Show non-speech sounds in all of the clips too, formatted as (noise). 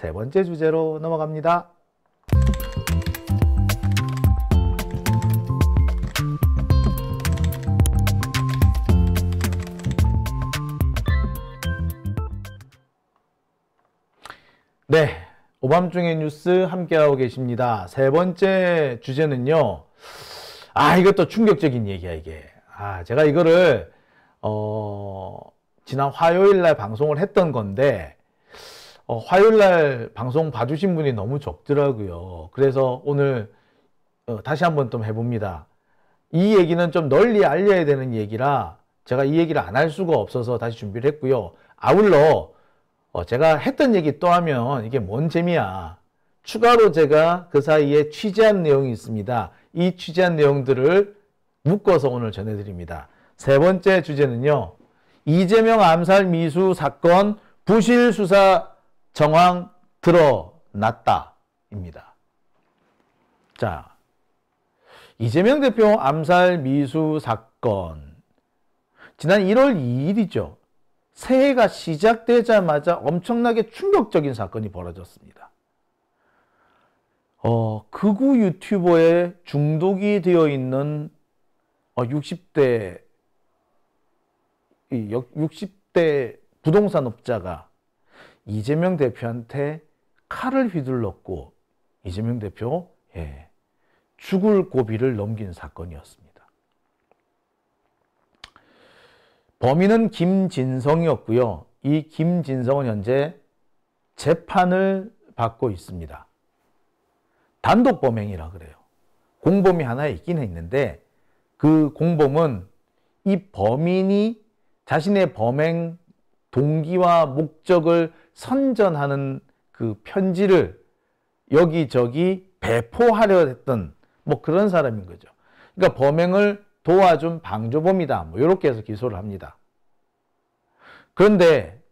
세 번째 주제로 넘어갑니다. 네. 오밤중의 뉴스 함께하고 계십니다. 세 번째 주제는요. 아, 이것도 충격적인 얘기야, 이게. 아, 제가 이거를, 어, 지난 화요일 날 방송을 했던 건데, 어, 화요일 날 방송 봐주신 분이 너무 적더라고요. 그래서 오늘 어, 다시 한번 좀 해봅니다. 이 얘기는 좀 널리 알려야 되는 얘기라 제가 이 얘기를 안 할 수가 없어서 다시 준비를 했고요. 아울러 어, 제가 했던 얘기 또 하면 이게 뭔 재미야. 추가로 제가 그 사이에 취재한 내용이 있습니다. 이 취재한 내용들을 묶어서 오늘 전해드립니다. 세 번째 주제는요. 이재명 암살 미수 사건 부실 수사 정황 드러났다입니다. 자, 이재명 대표 암살 미수 사건. 지난 1월 2일이죠. 새해가 시작되자마자 엄청나게 충격적인 사건이 벌어졌습니다. 어, 극우 유튜버에 중독이 되어 있는 60대 어, 60대 부동산업자가 이재명 대표한테 칼을 휘둘렀고 이재명 대표 예, 죽을 고비를 넘긴 사건이었습니다. 범인은 김진성이었고요. 이 김진성은 현재 재판을 받고 있습니다. 단독 범행이라 그래요. 공범이 하나 있긴 했는데 그 공범은 이 범인이 자신의 범행 동기와 목적을 선전하는 그 편지를 여기저기 배포하려 했던 뭐 그런 사람인 거죠. 그러니까 범행을 도와준 방조범이다. 뭐 이렇게 해서 기소를 합니다. 그런데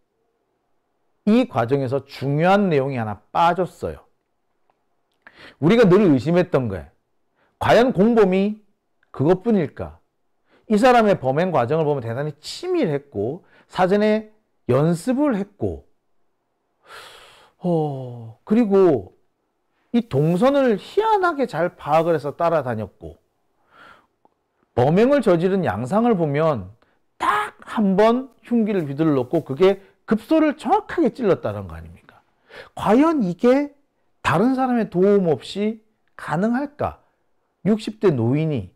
이 과정에서 중요한 내용이 하나 빠졌어요. 우리가 늘 의심했던 거예요. 과연 공범이 그것뿐일까? 이 사람의 범행 과정을 보면 대단히 치밀했고 사전에 연습을 했고 어, 그리고 이 동선을 희한하게 잘 파악을 해서 따라다녔고 범행을 저지른 양상을 보면 딱 한 번 흉기를 휘둘렀고 그게 급소를 정확하게 찔렀다는 거 아닙니까? 과연 이게 다른 사람의 도움 없이 가능할까? 60대 노인이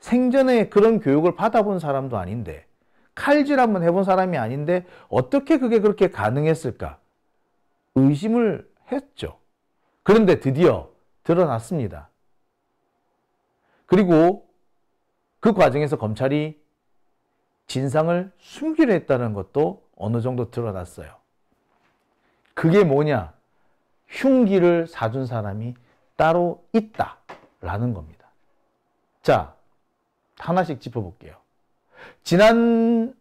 생전에 그런 교육을 받아본 사람도 아닌데 칼질 한번 해본 사람이 아닌데 어떻게 그게 그렇게 가능했을까? 의심을 했죠. 그런데 드디어 드러났습니다. 그리고 그 과정에서 검찰이 진상을 숨기려 했다는 것도 어느 정도 드러났어요. 그게 뭐냐? 흉기를 사준 사람이 따로 있다라는 겁니다. 자, 하나씩 짚어볼게요. 지난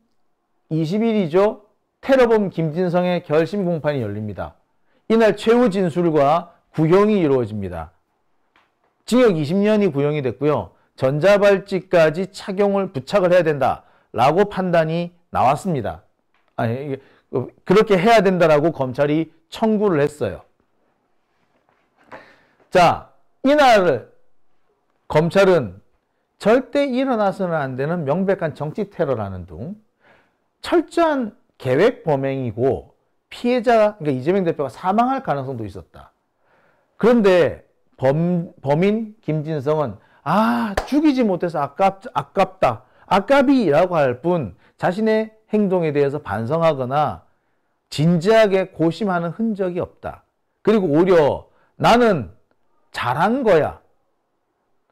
20일이죠. 테러범 김진성의 결심 공판이 열립니다. 이날 최후 진술과 구형이 이루어집니다. 징역 20년이 구형이 됐고요. 전자발찌까지 착용을 부착을 해야 된다라고 판단이 나왔습니다. 아니 그렇게 해야 된다라고 검찰이 청구를 했어요. 자, 이날 검찰은 절대 일어나서는 안 되는 명백한 정치 테러라는 둥 철저한 계획 범행이고 피해자, 그러니까 이재명 대표가 사망할 가능성도 있었다. 그런데 범, 범인 김진성은 아 죽이지 못해서 아깝, 아깝다. 아깝이라고 할 뿐 자신의 행동에 대해서 반성하거나 진지하게 고심하는 흔적이 없다. 그리고 오히려 나는 잘한 거야.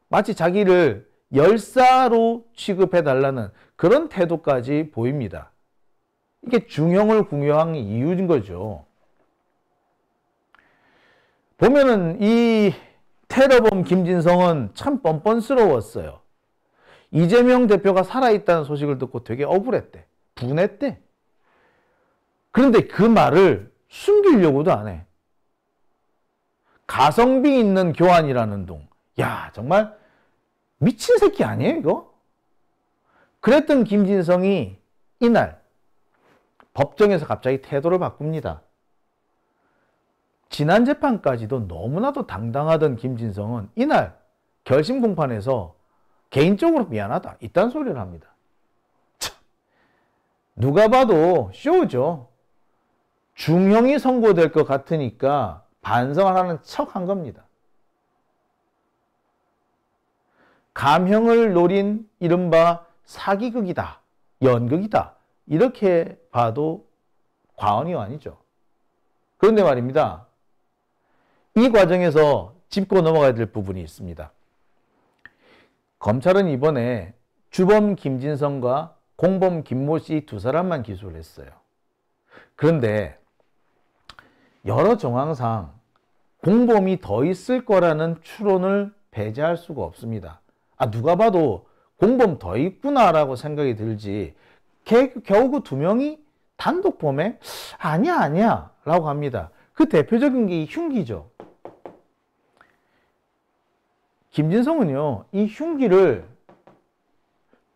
마치 자기를 열사로 취급해달라는 그런 태도까지 보입니다. 이게 중형을 공유한 이유인 거죠. 보면은 이 테러범 김진성은 참 뻔뻔스러웠어요. 이재명 대표가 살아있다는 소식을 듣고 되게 억울했대. 분했대. 그런데 그 말을 숨기려고도 안 해. 가성비 있는 교환이라는 동. 야, 정말 미친 새끼 아니에요, 이거? 그랬던 김진성이 이날 법정에서 갑자기 태도를 바꿉니다. 지난 재판까지도 너무나도 당당하던 김진성은 이날 결심 공판에서 개인적으로 미안하다 이딴 소리를 합니다. 참, 누가 봐도 쇼죠. 중형이 선고될 것 같으니까 반성하는척 한 겁니다. 감형을 노린 이른바 사기극이다, 연극이다 이렇게 봐도 과언이 아니죠. 그런데 말입니다. 이 과정에서 짚고 넘어가야 될 부분이 있습니다. 검찰은 이번에 주범 김진성과 공범 김모 씨 두 사람만 기소를 했어요. 그런데 여러 정황상 공범이 더 있을 거라는 추론을 배제할 수가 없습니다. 아, 누가 봐도 공범 더 있구나라고 생각이 들지 개, 겨우그 두 명이 단독 범행? 아니야, 아니야. 라고 합니다. 그 대표적인 게이 흉기죠. 김진성은요, 이 흉기를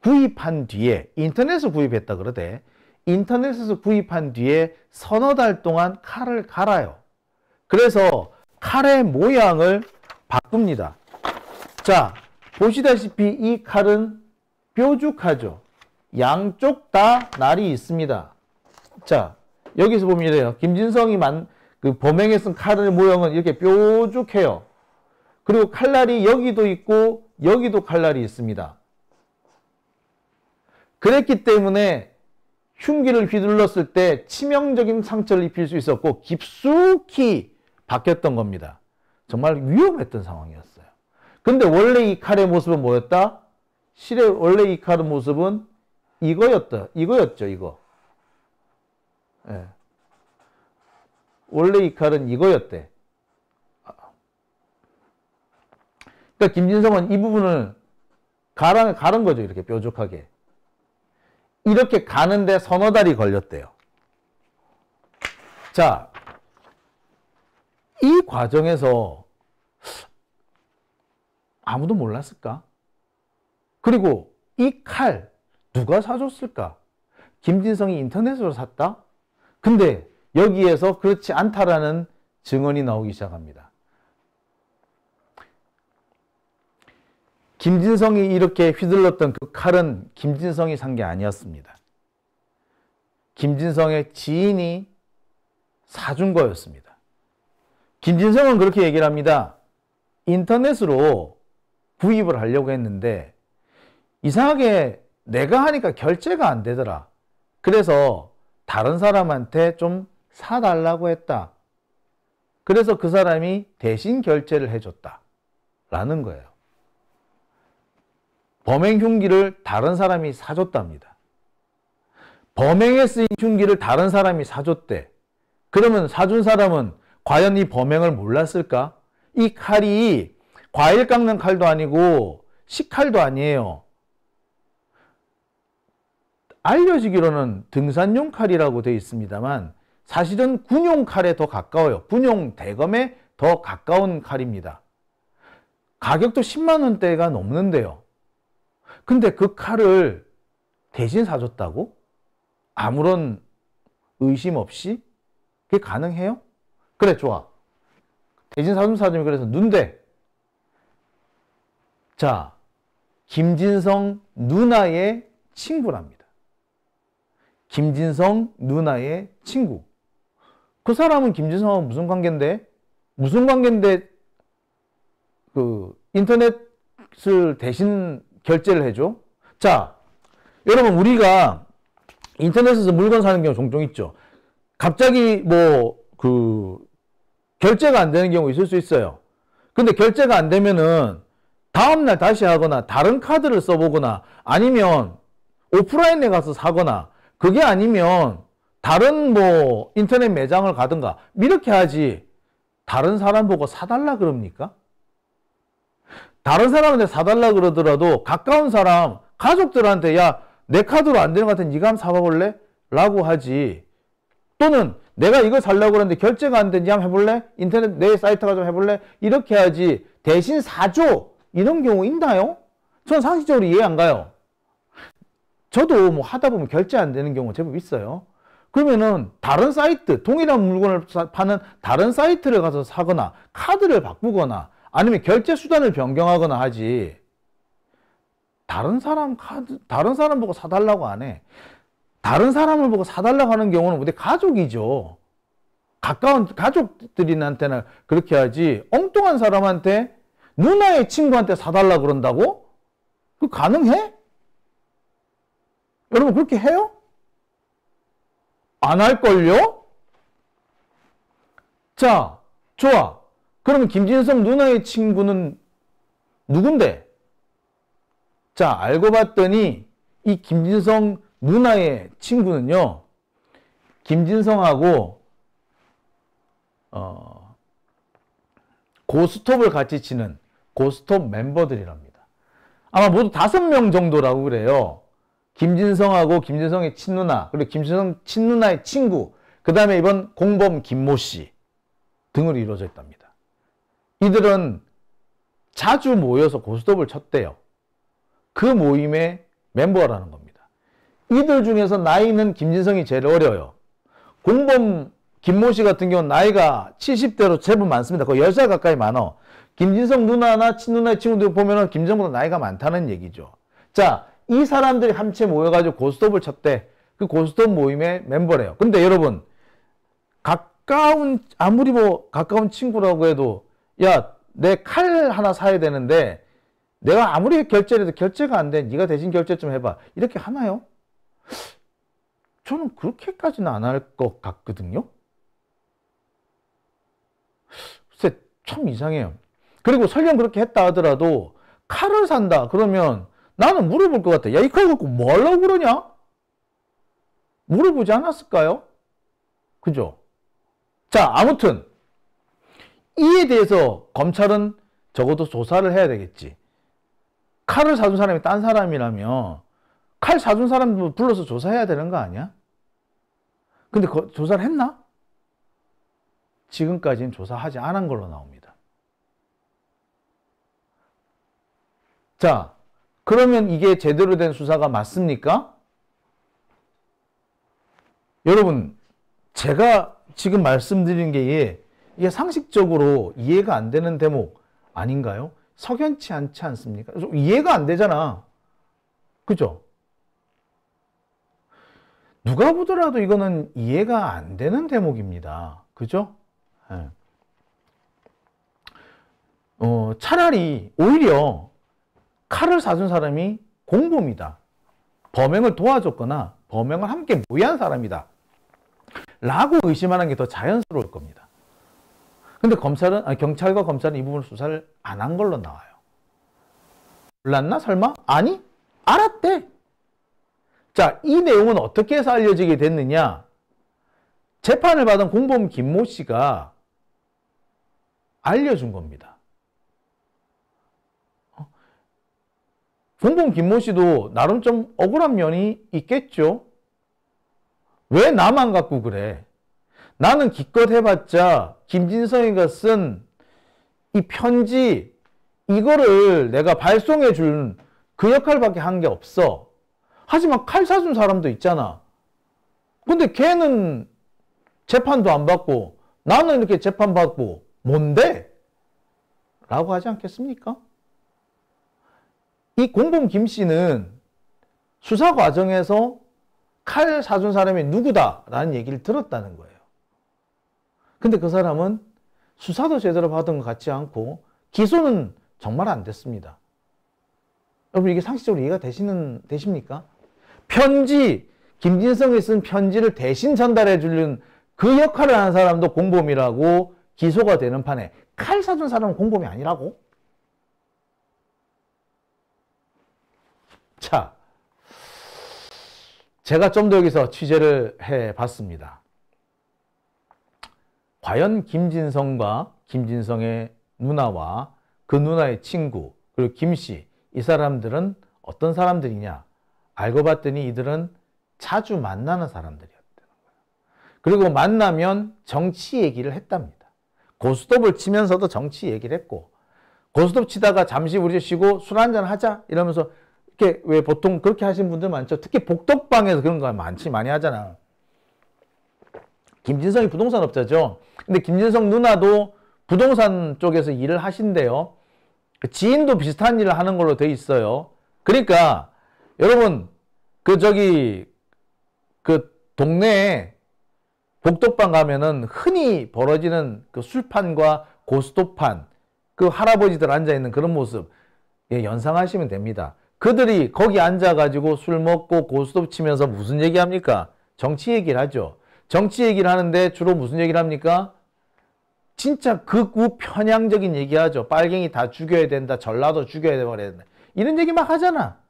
구입한 뒤에, 인터넷에서 구입했다 그러대. 인터넷에서 구입한 뒤에 서너 달 동안 칼을 갈아요. 그래서 칼의 모양을 바꿉니다. 자, 보시다시피 이 칼은 뾰족하죠. 양쪽 다 날이 있습니다. 자, 여기서 보면 이래요. 김진성이 만, 그 범행했던 칼의 모형은 이렇게 뾰족해요. 그리고 칼날이 여기도 있고 여기도 칼날이 있습니다. 그랬기 때문에 흉기를 휘둘렀을 때 치명적인 상처를 입힐 수 있었고 깊숙이 박혔던 겁니다. 정말 위험했던 상황이었어요. 근데 원래 이 칼의 모습은 뭐였다? 실의 원래 이 칼의 모습은 이거였다. 이거였죠, 이거. 예. 원래 이 칼은 이거였대. 그러니까 김진성은 이 부분을 가라, 가른 거죠, 이렇게 뾰족하게. 이렇게 가는데 서너 달이 걸렸대요. 자, 이 과정에서 아무도 몰랐을까? 그리고 이 칼, 누가 사줬을까? 김진성이 인터넷으로 샀다? 근데 여기에서 그렇지 않다라는 증언이 나오기 시작합니다. 김진성이 이렇게 휘둘렀던 그 칼은 김진성이 산 게 아니었습니다. 김진성의 지인이 사준 거였습니다. 김진성은 그렇게 얘기를 합니다. 인터넷으로 구입을 하려고 했는데 이상하게 내가 하니까 결제가 안 되더라. 그래서 다른 사람한테 좀 사달라고 했다. 그래서 그 사람이 대신 결제를 해줬다. 라는 거예요. 범행 흉기를 다른 사람이 사줬답니다. 범행에 쓰인 흉기를 다른 사람이 사줬대. 그러면 사준 사람은 과연 이 범행을 몰랐을까? 이 칼이 과일 깎는 칼도 아니고 식칼도 아니에요. 알려지기로는 등산용 칼이라고 되어 있습니다만 사실은 군용 칼에 더 가까워요. 군용 대검에 더 가까운 칼입니다. 가격도 10만 원대가 넘는데요. 근데 그 칼을 대신 사줬다고? 아무런 의심 없이? 그게 가능해요? 그래 좋아. 대신 사준 사람이 그래서 눈대. 자, 김진성 누나의 친구랍니다. 김진성 누나의 친구. 그 사람은 김진성하고 무슨 관계인데? 무슨 관계인데 그 인터넷을 대신 결제를 해줘? 자, 여러분 우리가 인터넷에서 물건 사는 경우 종종 있죠. 갑자기 뭐 그 결제가 안 되는 경우 있을 수 있어요. 근데 결제가 안 되면은 다음날 다시 하거나 다른 카드를 써보거나 아니면 오프라인에 가서 사거나 그게 아니면 다른 뭐 인터넷 매장을 가든가 이렇게 하지 다른 사람 보고 사달라 그럽니까? 다른 사람한테 사달라 그러더라도 가까운 사람 가족들한테 야 내 카드로 안 되는 것 같은 니가 한번 사봐볼래? 라고 하지 또는 내가 이거 살려고 그러는데 결제가 안 되니 한번 해볼래? 인터넷 내 사이트가 좀 해볼래? 이렇게 하지 대신 사줘 이런 경우 있나요? 전 상식적으로 이해 안 가요 저도 뭐 하다 보면 결제 안 되는 경우 가 제법 있어요. 그러면은 다른 사이트, 동일한 물건을 사, 파는 다른 사이트를 가서 사거나 카드를 바꾸거나 아니면 결제 수단을 변경하거나 하지. 다른 사람 카드, 다른 사람 보고 사달라고 안 해. 다른 사람을 보고 사달라고 하는 경우는 우리 가족이죠. 가까운 가족들한테는 그렇게 하지. 엉뚱한 사람한테 누나의 친구한테 사달라 그런다고? 그 가능해? 여러분 그렇게 해요? 안 할걸요? 자, 좋아. 그러면 김진성 누나의 친구는 누군데? 자, 알고 봤더니 이 김진성 누나의 친구는요. 김진성하고 어, 고스톱을 같이 치는 고스톱 멤버들이랍니다. 아마 모두 다섯 명 정도라고 그래요. 김진성하고 김진성의 친누나 그리고 김진성 친누나의 친구 그 다음에 이번 공범 김모 씨 등으로 이루어져 있답니다. 이들은 자주 모여서 고스톱을 쳤대요. 그 모임의 멤버라는 겁니다. 이들 중에서 나이는 김진성이 제일 어려요. 공범 김모 씨 같은 경우는 나이가 70대로 제법 많습니다. 거의 10살 가까이 많아 김진성 누나나 친누나의 친구들 보면은 김진성보다 나이가 많다는 얘기죠. 자, 이 사람들이 함체 모여가지고 고스톱을 쳤대. 그 고스톱 모임의 멤버래요. 근데 여러분, 가까운, 아무리 뭐 가까운 친구라고 해도, 야, 내 칼 하나 사야 되는데, 내가 아무리 결제를 해도 결제가 안 돼. 네가 대신 결제 좀 해봐. 이렇게 하나요? 저는 그렇게까지는 안 할 것 같거든요. 글참 쎄 이상해요. 그리고 설령 그렇게 했다 하더라도 칼을 산다 그러면 나는 물어볼 것 같아. 야, 이 칼 갖고 뭐 하려고 그러냐? 물어보지 않았을까요? 그죠? 자, 아무튼, 이에 대해서 검찰은 적어도 조사를 해야 되겠지. 칼을 사준 사람이 딴 사람이라면 칼 사준 사람도 불러서 조사해야 되는 거 아니야? 근데 그, 조사를 했나? 지금까지는 조사하지 않은 걸로 나옵니다. 자, 그러면 이게 제대로 된 수사가 맞습니까? 여러분, 제가 지금 말씀드린 게 이게 상식적으로 이해가 안 되는 대목 아닌가요? 석연치 않지 않습니까? 이해가 안 되잖아. 그죠? 누가 보더라도 이거는 이해가 안 되는 대목입니다. 그죠? 네. 어, 차라리 오히려 칼을 사준 사람이 공범이다. 범행을 도와줬거나 범행을 함께 모의한 사람이다. 라고 의심하는 게 더 자연스러울 겁니다. 근데 검찰은, 아니, 경찰과 검찰은 이 부분 수사를 안 한 걸로 나와요. 몰랐나? 설마? 아니? 알았대! 자, 이 내용은 어떻게 해서 알려지게 됐느냐? 재판을 받은 공범 김모 씨가 알려준 겁니다. 공범 김모 씨도 나름 좀 억울한 면이 있겠죠? 왜 나만 갖고 그래? 나는 기껏 해봤자 김진성이가 쓴 이 편지 이거를 내가 발송해 준 그 역할밖에 한 게 없어. 하지만 칼 사준 사람도 있잖아. 근데 걔는 재판도 안 받고 나는 이렇게 재판받고 뭔데? 라고 하지 않겠습니까? 이 공범 김 씨는 수사 과정에서 칼 사준 사람이 누구다라는 얘기를 들었다는 거예요. 근데 그 사람은 수사도 제대로 받은 것 같지 않고 기소는 정말 안 됐습니다. 여러분 이게 상식적으로 이해가 되시는 되십니까? 편지 김진성이 쓴 편지를 대신 전달해 주는 그 역할을 하는 사람도 공범이라고 기소가 되는 판에 칼 사준 사람은 공범이 아니라고? 자, 제가 좀 더 여기서 취재를 해 봤습니다. 과연 김진성과 김진성의 누나와 그 누나의 친구, 그리고 김씨, 이 사람들은 어떤 사람들이냐? 알고 봤더니 이들은 자주 만나는 사람들이었다는 거예요. 그리고 만나면 정치 얘기를 했답니다. 고스톱을 치면서도 정치 얘기를 했고, 고스톱 치다가 잠시 우리 쉬고 술 한잔 하자 이러면서 이렇게 왜 보통 그렇게 하신 분들 많죠. 특히 복덕방에서 그런 거 많지 많이 하잖아. 김진성이 부동산업자죠. 근데 김진성 누나도 부동산 쪽에서 일을 하신대요. 그 지인도 비슷한 일을 하는 걸로 돼 있어요. 그러니까 여러분 그 저기 그 동네에 복덕방 가면은 흔히 벌어지는 그 술판과 고스톱판 그 할아버지들 앉아 있는 그런 모습 예, 연상하시면 됩니다. 그들이 거기 앉아가지고 술 먹고 고스톱 치면서 무슨 얘기합니까? 정치 얘기를 하죠. 정치 얘기를 하는데 주로 무슨 얘기를 합니까? 진짜 극우 편향적인 얘기하죠. 빨갱이 다 죽여야 된다. 전라도 죽여야 된다. 이런 얘기 막 하잖아.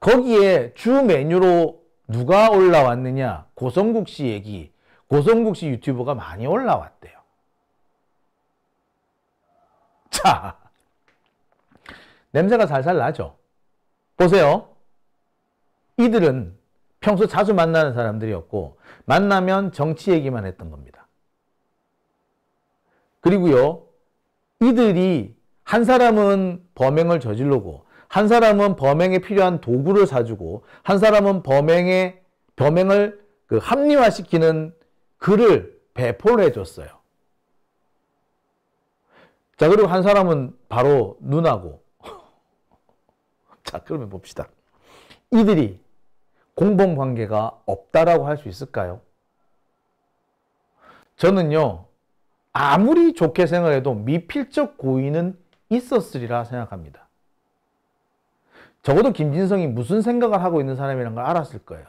거기에 주 메뉴로 누가 올라왔느냐? 고성국 씨 얘기. 고성국 씨 유튜버가 많이 올라왔대요. 자. 냄새가 살살 나죠. 보세요. 이들은 평소 자주 만나는 사람들이었고 만나면 정치 얘기만 했던 겁니다. 그리고요. 이들이 한 사람은 범행을 저질르고 한 사람은 범행에 필요한 도구를 사주고 한 사람은 범행에 범행을 그 합리화시키는 글을 배포를 해줬어요. 자 그리고 한 사람은 바로 누나고 자, 그러면 봅시다. 이들이 공범 관계가 없다라고 할 수 있을까요? 저는요, 아무리 좋게 생각해도 미필적 고의는 있었으리라 생각합니다. 적어도 김진성이 무슨 생각을 하고 있는 사람이란 걸 알았을 거예요.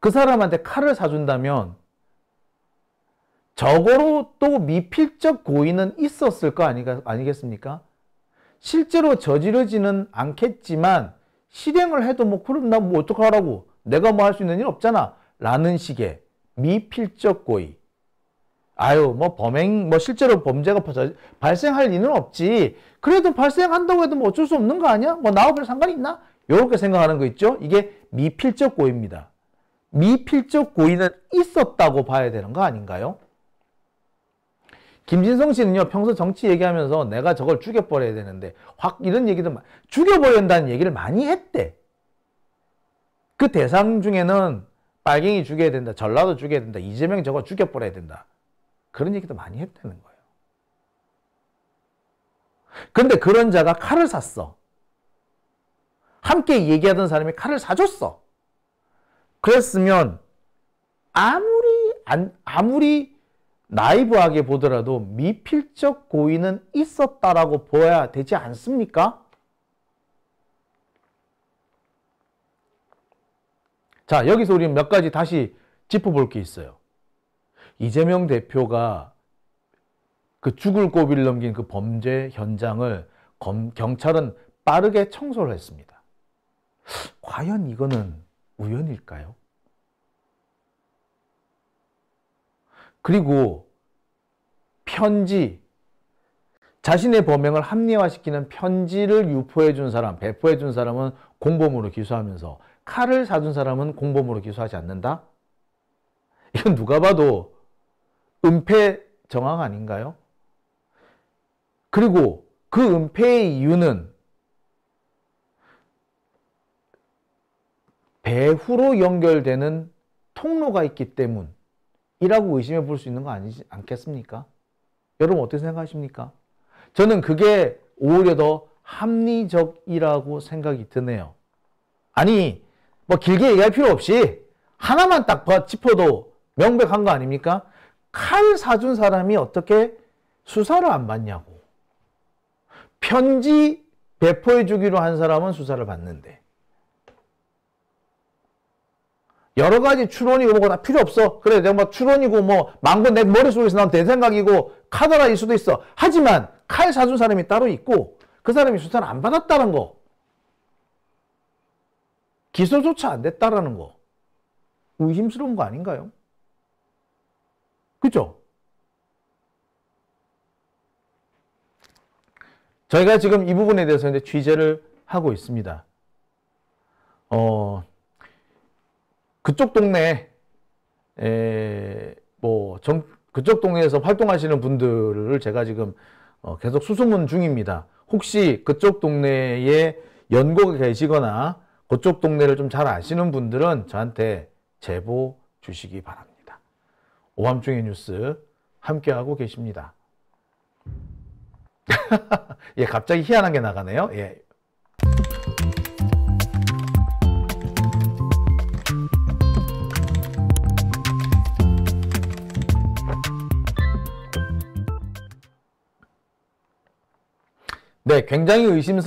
그 사람한테 칼을 사준다면 적어도 미필적 고의는 있었을 거 아니겠습니까? 실제로 저지르지는 않겠지만 실행을 해도 뭐 그럼 나 뭐 어떡하라고 내가 뭐 할 수 있는 일 없잖아 라는 식의 미필적 고의 아유 뭐 범행 뭐 실제로 범죄가 발생할 일은 없지 그래도 발생한다고 해도 뭐 어쩔 수 없는 거 아니야 뭐나와별 상관이 있나 이렇게 생각하는 거 있죠 이게 미필적 고의입니다 미필적 고의는 있었다고 봐야 되는 거 아닌가요 김진성 씨는요 평소 정치 얘기하면서 내가 저걸 죽여버려야 되는데 확 이런 얘기도 죽여버린다는 얘기를 많이 했대. 그 대상 중에는 빨갱이 죽여야 된다, 전라도 죽여야 된다, 이재명 저거 죽여버려야 된다. 그런 얘기도 많이 했다는 거예요. 근데 그런 자가 칼을 샀어. 함께 얘기하던 사람이 칼을 사줬어. 그랬으면 아무리 안, 아무리 나이브하게 보더라도 미필적 고의는 있었다라고 보아야 되지 않습니까? 자, 여기서 우리몇 가지 다시 짚어볼 게 있어요. 이재명 대표가 그 죽을 고비를 넘긴 그 범죄 현장을 검, 경찰은 빠르게 청소를 했습니다. 과연 이거는 우연일까요? 그리고 편지, 자신의 범행을 합리화시키는 편지를 유포해 준 사람, 배포해 준 사람은 공범으로 기소하면서 칼을 사준 사람은 공범으로 기소하지 않는다? 이건 누가 봐도 은폐 정황 아닌가요? 그리고 그 은폐의 이유는 배후로 연결되는 통로가 있기 때문 입니다 이라고 의심해 볼 수 있는 거 아니지 않겠습니까? 여러분 어떻게 생각하십니까? 저는 그게 오히려 더 합리적이라고 생각이 드네요. 아니, 뭐 길게 얘기할 필요 없이 하나만 딱 짚어도 명백한 거 아닙니까? 칼 사준 사람이 어떻게 수사를 안 받냐고. 편지 배포해 주기로 한 사람은 수사를 받는데. 여러 가지 추론이고 뭐고 다 필요 없어. 그래, 내가 뭐 추론이고 뭐 망건 내 머릿속에서 나온 내 생각이고 카더라일 수도 있어. 하지만 칼 사준 사람이 따로 있고 그 사람이 수사를 안 받았다는 거. 기소조차 안 됐다라는 거. 의심스러운 거 아닌가요? 그죠? 저희가 지금 이 부분에 대해서 이제 취재를 하고 있습니다. 어, 그쪽 동네 에뭐 그쪽 동네에서 활동하시는 분들을 제가 지금 어, 계속 수소문 중입니다. 혹시 그쪽 동네에 연고가 계시거나 그쪽 동네를 좀 잘 아시는 분들은 저한테 제보 주시기 바랍니다. 오밤중의 뉴스 함께하고 계십니다. (laughs) 예, 갑자기 희한한 게 나가네요. 예, 네, 굉장히 의심스러운